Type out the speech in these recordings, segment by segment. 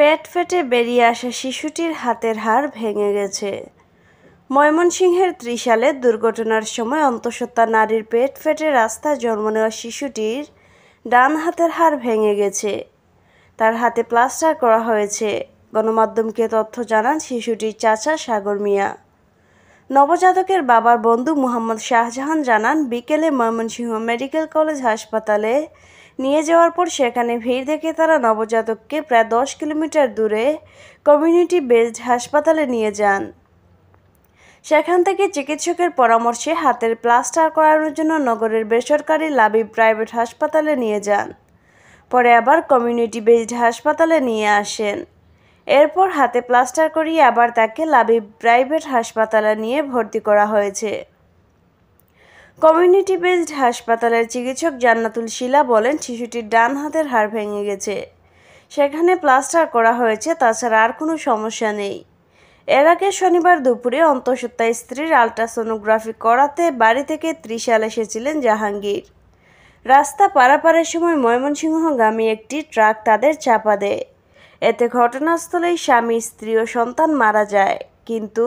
পেট ফেটে বেরিয়ে আসা শিশুটির হাতের হাড় ভেঙে গেছে ময়মনসিংহের ত্রিশালে দুর্ঘটনার সময় অন্তঃসত্ত্বা নারীর পেট ফেটে রাস্তা জন্ম নেওয়া শিশুটির ডান হাতের হাড় ভেঙে গেছে তার হাতে প্লাস্টার করা হয়েছে গণমাধ্যমকে তথ্য জানান শিশুটির চাচা সাগর মিয়া নবজাতকের বাবার বন্ধু মোহাম্মদ শাহজাহান জানান বিকেলে ময়মনসিংহ মেডিকেল কলেজ হাসপাতালে নিয়ে যাওয়ার পর সেখানে ভিড় দেখে তারা নবজাতককে প্রায় দশ কিলোমিটার দূরে কমিউনিটি বেসড হাসপাতালে নিয়ে যান সেখান থেকে চিকিৎসকের পরামর্শে হাতের প্লাস্টার করানোর জন্য নগরের বেসরকারি লাবি প্রাইভেট হাসপাতালে নিয়ে যান পরে আবার কমিউনিটি বেসড হাসপাতালে নিয়ে আসেন এরপর হাতে প্লাস্টার করিয়ে আবার তাকে লাভি প্রাইভেট হাসপাতালে নিয়ে ভর্তি করা হয়েছে কমিউনিটি বেসড হাসপাতালের চিকিৎসক জান্নাতুল শিলা বলেন শিশুটির ডান হাতের হাড় ভেঙে গেছে সেখানে প্লাস্টার করা হয়েছে তাছাড়া আর কোনো সমস্যা নেই এর আগে শনিবার দুপুরে অন্তঃসত্ত্বা স্ত্রীর আলট্রাসোনোগ্রাফি করাতে বাড়ি থেকে ত্রিশাল এসেছিলেন জাহাঙ্গীর রাস্তা পারাপারের সময় ময়মনসিংহগামী একটি ট্রাক তাদের চাপা দেয় এতে ঘটনাস্থলেই স্বামী স্ত্রী ও সন্তান মারা যায় কিন্তু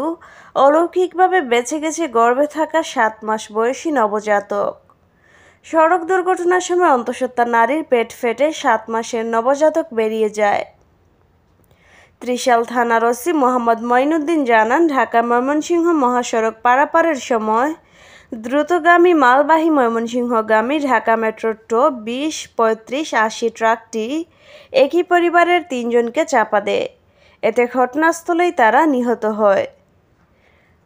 অলৌকিকভাবে বেঁচে গেছে গর্ভে থাকা সাত মাস বয়সী নবজাতক সড়ক দুর্ঘটনার সময় অন্তঃসত্ত্বা নারীর পেট ফেটে সাত মাসের নবজাতক বেরিয়ে যায় ত্রিশাল থানার ওসি মোহাম্মদ মঈনুদ্দিন জানান ঢাকা ময়মনসিংহ মহাসড়ক পারাপারের সময় দ্রুতগামী মালবাহী ময়মনসিংহগামী ঢাকা মেট্রো টো বিশ পঁয়ত্রিশ আশি ট্রাকটি একই পরিবারের তিনজনকে চাপা দেয় এতে ঘটনাস্থলেই তারা নিহত হয়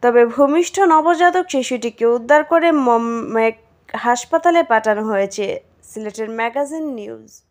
তবে ভূমিষ্ঠ নবজাতক শিশুটিকে উদ্ধার করে হাসপাতালে পাঠানো হয়েছে সিলেটের ম্যাগাজিন নিউজ